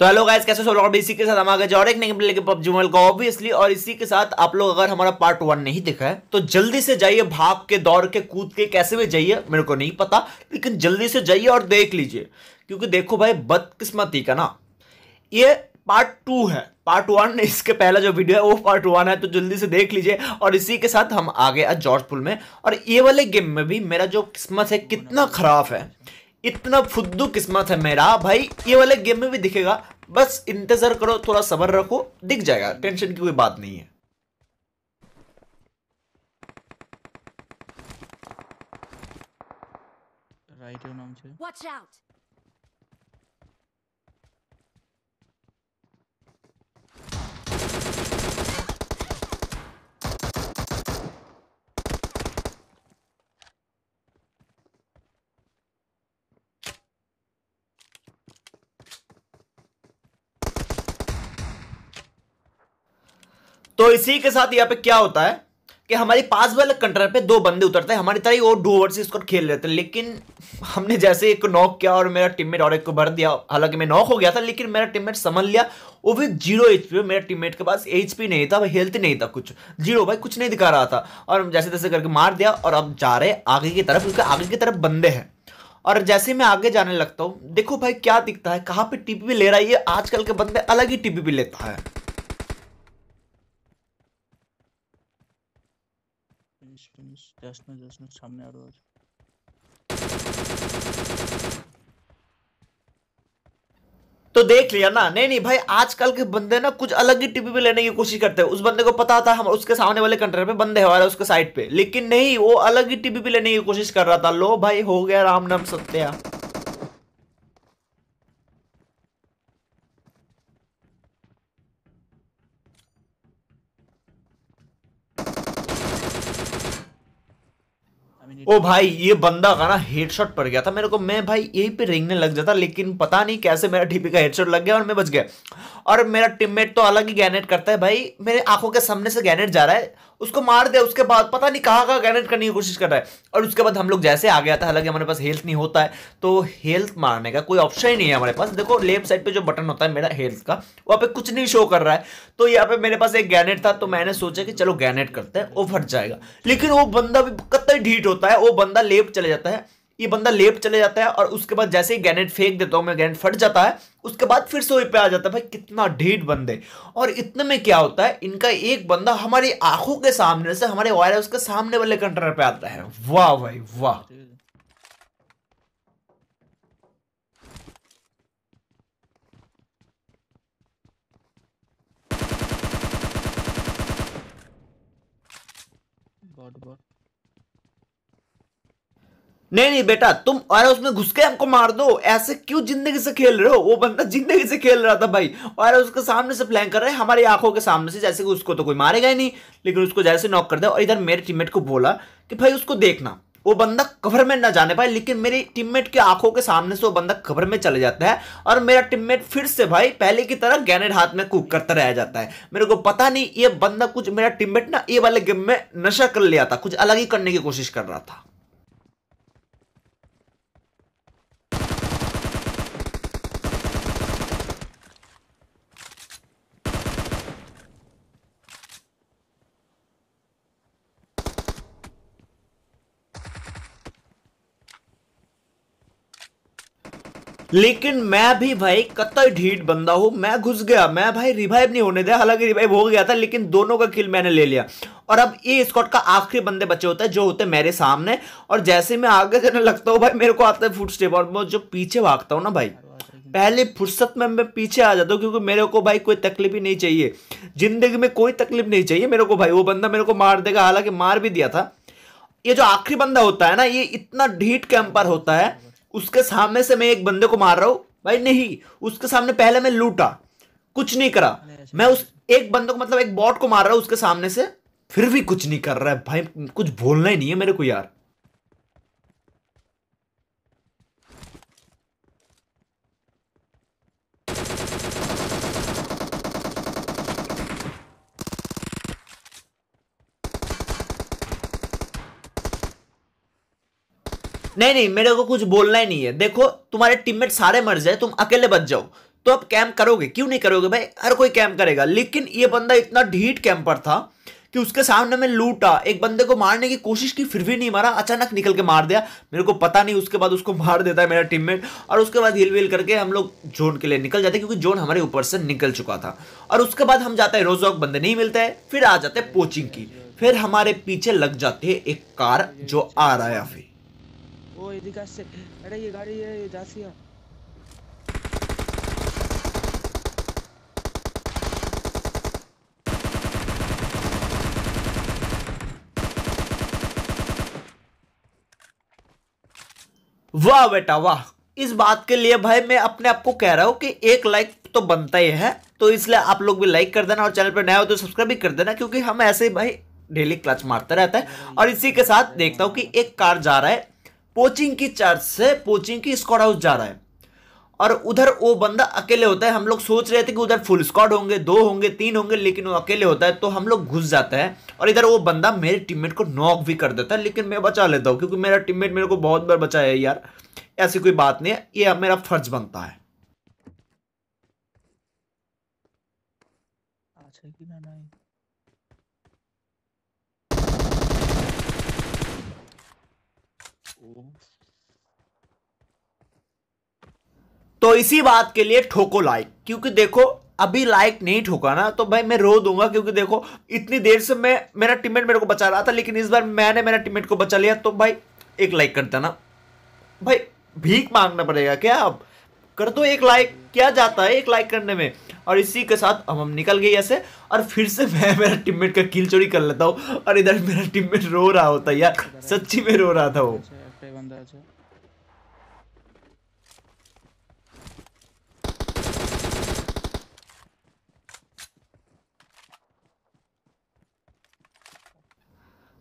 तो hello guys कैसे सब लोग इसी के साथ हम आगे और एक नहीं पबजी मोबाइल का ऑब्वियसली और इसी के साथ आप लोग अगर हमारा पार्ट वन नहीं देखा है तो जल्दी से जाइए भाग के दौड़ के कूद के कैसे भी जाइए मेरे को नहीं पता लेकिन जल्दी से जाइए और देख लीजिए क्योंकि देखो भाई बदकिस्मती का ना ये पार्ट टू है पार्ट वन इसके पहला जो वीडियो है वो पार्ट वन है तो जल्दी से देख लीजिए और इसी के साथ हम आगे आज जॉर्ज पुल में और ये वाले गेम में भी मेरा जो किस्मत है कितना खराब है इतना फुद्दू किस्मत है मेरा भाई ये वाले गेम में भी दिखेगा बस इंतजार करो थोड़ा सबर रखो दिख जाएगा टेंशन की कोई बात नहीं है राइट नाम से वॉच आउट तो इसी के साथ यहाँ पे क्या होता है कि हमारी पास वाले कंट्रोल पे दो बंदे उतरते हैं हमारी तरह ही वो ओवर से स्कोर खेल रहे थे लेकिन हमने जैसे एक नॉक किया और मेरा टीममेट और एक को भर दिया हालांकि मैं नॉक हो गया था लेकिन मेरा टीममेट समझ लिया वो भी जीरो एच पी मेरा टीममेट के पास एच पी नहीं था हेल्थ नहीं था कुछ जीरो भाई कुछ नहीं दिखा रहा था और जैसे तैसे करके मार दिया और अब जा रहे आगे की तरफ क्योंकि आगे की तरफ बंदे हैं और जैसे मैं आगे जाने लगता हूँ देखो भाई क्या दिखता है कहाँ पर टीपी ले रहा है ये आजकल के बंदे अलग ही टीपी लेता है জাস্ট না জাস্ট না সামনে আরো तो देख लिया ना नहीं नहीं भाई आजकल के बंदे ना कुछ अलग ही टीपी पे लेने की कोशिश करते हैं उस बंदे को पता था हम उसके सामने वाले कंट्री में बंदे हमारे उसके साइड पे लेकिन नहीं वो अलग ही टीपी पे लेने की कोशिश कर रहा था लो भाई हो गया राम नाम सत्या ओ भाई ये बंदा का ना हेडशॉट पड़ गया था मेरे को मैं भाई यही पे रेंगने लग जाता लेकिन पता नहीं कैसे मेरा टीपी का हेडशॉट लग गया और मैं बच गया और मेरा टीममेट तो अलग ही गैनेट करता है भाई मेरे आंखों के सामने से गैनेट जा रहा है उसको मार दिया उसके बाद पता नहीं कहाँ कहाँ गैनेट करने की कोशिश कर रहा है और उसके बाद हम लोग जैसे आ गया था हालांकि हमारे पास हेल्थ नहीं होता है तो हेल्थ मारने का कोई ऑप्शन ही नहीं है हमारे पास देखो लेफ्ट साइड पे जो बटन होता है मेरा हेल्थ का वहाँ पे कुछ नहीं शो कर रहा है तो यहाँ पे मेरे पास एक गैनेट था तो मैंने सोचा कि चलो गैनेट करते हैं वो फट जाएगा लेकिन वो बंदा भी कतई ढीट होता है वो बंदा लेफ्ट चले जाता है ये बंदा लेप चले जाता है और उसके बाद जैसे ही गैनेट फेंक देता हूं मैं गैनेट फट जाता है उसके बाद फिर से वहीं पे आ जाता है भाई कितना ढेर बंदे और इतने में क्या होता है इनका एक बंदा हमारी आंखों के सामने से हमारे वायर उसके के सामने वाले कंट्रोल पे आता है वाह भाई वाह नहीं नहीं बेटा तुम अरे उसमें घुस के हमको मार दो ऐसे क्यों जिंदगी से खेल रहे हो वो बंदा जिंदगी से खेल रहा था भाई और उसके सामने से फ्लैंक कर रहे हैं हमारी आंखों के सामने से जैसे कि उसको तो कोई मारेगा ही नहीं लेकिन उसको जैसे नॉक कर दे और इधर मेरे टीममेट को बोला कि भाई उसको देखना वो बंदा कवर में ना जाने पाए लेकिन मेरी टीममेट की आंखों के सामने से वो बंदा कवर में चले जाता है और मेरा टीममेट फिर से भाई पहले की तरह गैनेड हाथ में कुक करता रह जाता है मेरे को पता नहीं ये बंदा कुछ मेरा टीममेट ना ये वाले गेम में नशा कर लिया था कुछ अलग ही करने की कोशिश कर रहा था लेकिन मैं भी भाई कतई ढीट बंदा हूं मैं घुस गया मैं भाई रिवाइव नहीं होने दिया हालांकि रिवाइव हो गया था लेकिन दोनों का किल मैंने ले लिया और अब ये स्कॉट का आखिरी बंदे बचे होते हैं जो होते हैं मेरे सामने और जैसे मैं आगे करने लगता हूँ भाई मेरे को आता है फुट स्टेप और मैं जो पीछे भागता हूँ ना भाई पहले फुर्सत में मैं पीछे आ जाता हूँ क्योंकि मेरे को भाई कोई तकलीफ ही नहीं चाहिए जिंदगी में कोई तकलीफ नहीं चाहिए मेरे को भाई वो बंदा मेरे को मार देगा हालांकि मार भी दिया था ये जो आखिरी बंदा होता है ना ये इतना ढीट कैंपर होता है उसके सामने से मैं एक बंदे को मार रहा हूँ भाई नहीं उसके सामने पहले मैं लूटा कुछ नहीं करा मैं उस एक बंदे को मतलब एक बॉट को मार रहा हूँ उसके सामने से फिर भी कुछ नहीं कर रहा है भाई कुछ बोलना ही नहीं है मेरे को यार नहीं नहीं मेरे को कुछ बोलना ही नहीं है देखो तुम्हारे टीममेट सारे मर जाए तुम अकेले बच जाओ तो अब कैंप करोगे क्यों नहीं करोगे भाई हर कोई कैंप करेगा लेकिन ये बंदा इतना ढीट कैंपर था कि उसके सामने में लूटा एक बंदे को मारने की कोशिश की फिर भी नहीं मारा अचानक निकल के मार दिया मेरे को पता नहीं उसके बाद उसको मार देता है मेरा टीममेट और उसके बाद हिल विल करके हम लोग जोन के लिए निकल जाते क्योंकि जोन हमारे ऊपर से निकल चुका था और उसके बाद हम जाते हैं रोजॉक बंदे नहीं मिलते हैं फिर आ जाते हैं पोचिंग की फिर हमारे पीछे लग जाती है एक कार जो आ रहा है फिर ओ इधर से अरे ये गाड़ी है ये दासिया वाह बेटा वाह इस बात के लिए भाई मैं अपने आप को कह रहा हूं कि एक लाइक तो बनता ही है तो इसलिए आप लोग भी लाइक कर देना और चैनल पर नया हो तो सब्सक्राइब भी कर देना क्योंकि हम ऐसे भाई डेली क्लच मारता रहता है और इसी के साथ देखता हूं कि एक कार जा रहा है पोचिंग की चार्ज से पोचिंग की स्कॉड हाउस जा रहा है और उधर वो बंदा अकेले होता है हम लोग सोच रहे थे कि उधर फुल स्क्वाड होंगे दो होंगे तीन होंगे लेकिन वो अकेले होता है तो हम लोग घुस जाता है और इधर वो बंदा मेरे टीममेट को नॉक भी कर देता है लेकिन मैं बचा लेता हूँ क्योंकि मेरा टीममेट मेरे को बहुत बार बचाया है यार ऐसी कोई बात नहीं है ये मेरा फर्ज बनता है अच्छा कि ना नहीं तो इसी बात के लिए ठोको लाइक क्योंकि देखो अभी लाइक नहीं ठोका ना तो भाई मैं रो दूंगा क्योंकि देखो इतनी देर से मैं मेरा टीममेट मेरे को बचा रहा था लेकिन इस बार मैंने मेरा टीममेट को बचा लिया तो भाई एक लाइक करता ना भाई भीख मांगना पड़ेगा क्या अब कर दो एक लाइक क्या जाता है एक लाइक करने में और इसी के साथ हम हम निकल गए ऐसे और फिर से मैं मेरा टीममेट का कील चोरी कर लेता हूँ और इधर मेरा टीममेट रो रहा होता यार सच्ची में रो रहा था वो છે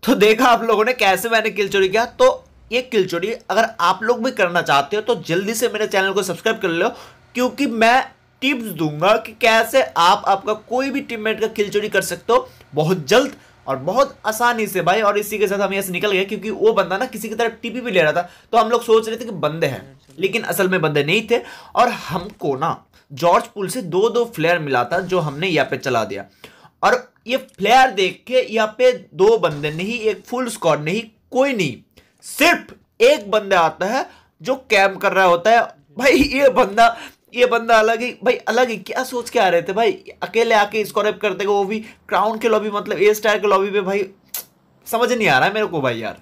तो देखा आप लोगों ने कैसे मैंने किल चोरी किया तो ये किल चोरी अगर आप लोग भी करना चाहते हो तो जल्दी से मेरे चैनल को सब्सक्राइब कर लो क्योंकि मैं टिप्स दूंगा कि कैसे आप आपका कोई भी टीममेट का किल चोरी कर सकते हो बहुत जल्द और बहुत आसानी से भाई और इसी के साथ हम यहाँ से निकल गए क्योंकि वो बंदा ना किसी की तरफ टीपी भी ले रहा था तो हम लोग सोच रहे थे कि बंदे हैं लेकिन असल में बंदे नहीं थे और हमको ना जॉर्ज पुल से दो दो फ्लेयर मिला था जो हमने यहाँ पे चला दिया और ये फ्लेयर देख के यहाँ पे दो बंदे नहीं एक फुल स्कॉड नहीं कोई नहीं सिर्फ एक बंदा आता है जो कैम कर रहा होता है भाई ये बंदा ये बंदा अलग ही भाई अलग ही क्या सोच के आ रहे थे भाई अकेले आके स्कॉरअप करते वो भी क्राउन के लॉबी मतलब ए स्टार के लॉबी में भाई समझ नहीं आ रहा है मेरे को भाई यार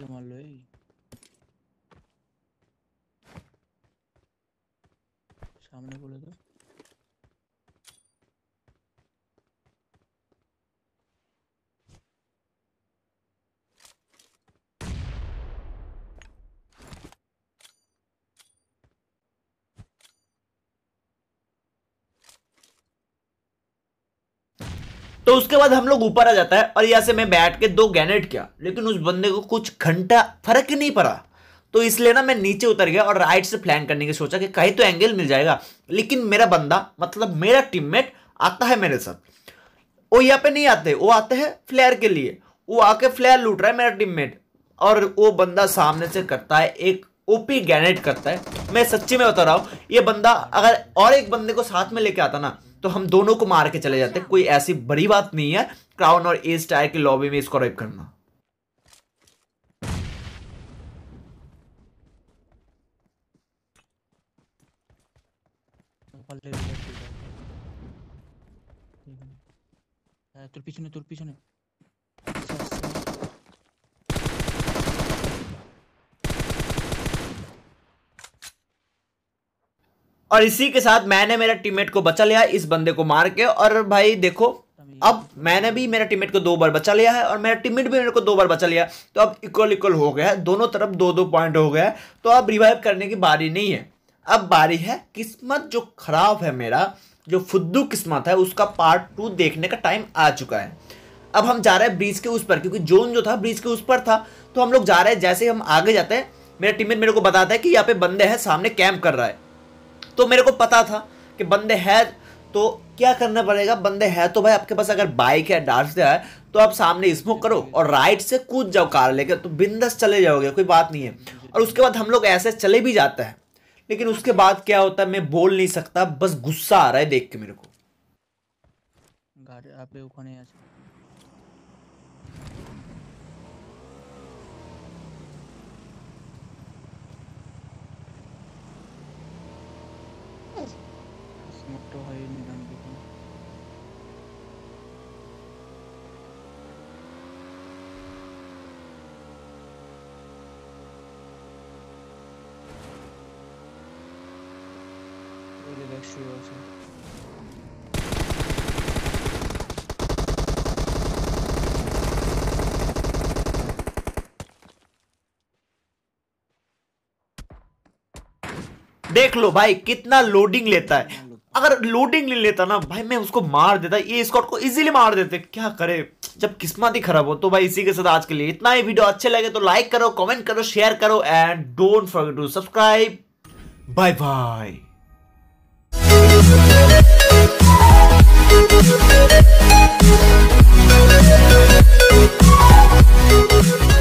থেকে মারলো এই সামনে বলে তো तो उसके बाद हम लोग ऊपर आ जाता है और यहाँ से मैं बैठ के दो गैनेट किया लेकिन उस बंदे को कुछ घंटा फर्क ही नहीं पड़ा तो इसलिए ना मैं नीचे उतर गया और राइट से प्लान करने की सोचा कि कहीं तो एंगल मिल जाएगा लेकिन मेरा बंदा मतलब मेरा टीममेट आता है मेरे साथ वो यहाँ पे नहीं आते वो आते हैं फ्लेयर के लिए वो आके फ्लेयर लूट रहा है मेरा टीममेट और वो बंदा सामने से करता है एक ओपी गैनेट करता है मैं सच्ची में बता रहा हूँ ये बंदा अगर और एक बंदे को साथ में लेके आता ना तो हम दोनों को मार के चले जाते अच्छा। कोई ऐसी बड़ी बात नहीं है क्राउन और ए स्टार की लॉबी में इसको रेप करना तुर पीछे তোর পিছনে और इसी के साथ मैंने मेरा टीममेट को बचा लिया इस बंदे को मार के और भाई देखो अब मैंने भी मेरा टीममेट को दो बार बचा लिया है और मेरा टीममेट भी मेरे को दो बार बचा लिया तो अब इक्वल इक्वल हो गया है दोनों तरफ दो दो पॉइंट हो गया है तो अब रिवाइव करने की बारी नहीं है अब बारी है किस्मत जो खराब है मेरा जो फुद्दू किस्मत है उसका पार्ट टू देखने का टाइम आ चुका है अब हम जा रहे हैं ब्रिज के उस पर क्योंकि जोन जो था ब्रिज के उस पर था तो हम लोग जा रहे हैं जैसे हम आगे जाते हैं मेरा टीममेट मेरे को बताता है कि यहाँ पे बंदे हैं सामने कैंप कर रहा है तो मेरे को पता था कि बंदे है तो क्या करना पड़ेगा बंदे है तो भाई आपके पास अगर बाइक है डार्स है तो आप सामने स्मोक करो और राइट से कूद जाओ कार लेकर तो बिंदस चले जाओगे कोई बात नहीं है और उसके बाद हम लोग ऐसे चले भी जाते हैं लेकिन उसके बाद क्या होता है मैं बोल नहीं सकता बस गुस्सा आ रहा है देख के मेरे को मोटो है निदान देखो देख लो भाई कितना लोडिंग लेता है अगर लोडिंग ले लेता ना भाई मैं उसको मार देता ये स्कॉट को इजीली मार देते क्या करे जब किस्मत ही खराब हो तो भाई इसी के साथ आज के लिए इतना ही वीडियो अच्छे लगे तो लाइक करो कमेंट करो शेयर करो and don't forget to subscribe bye bye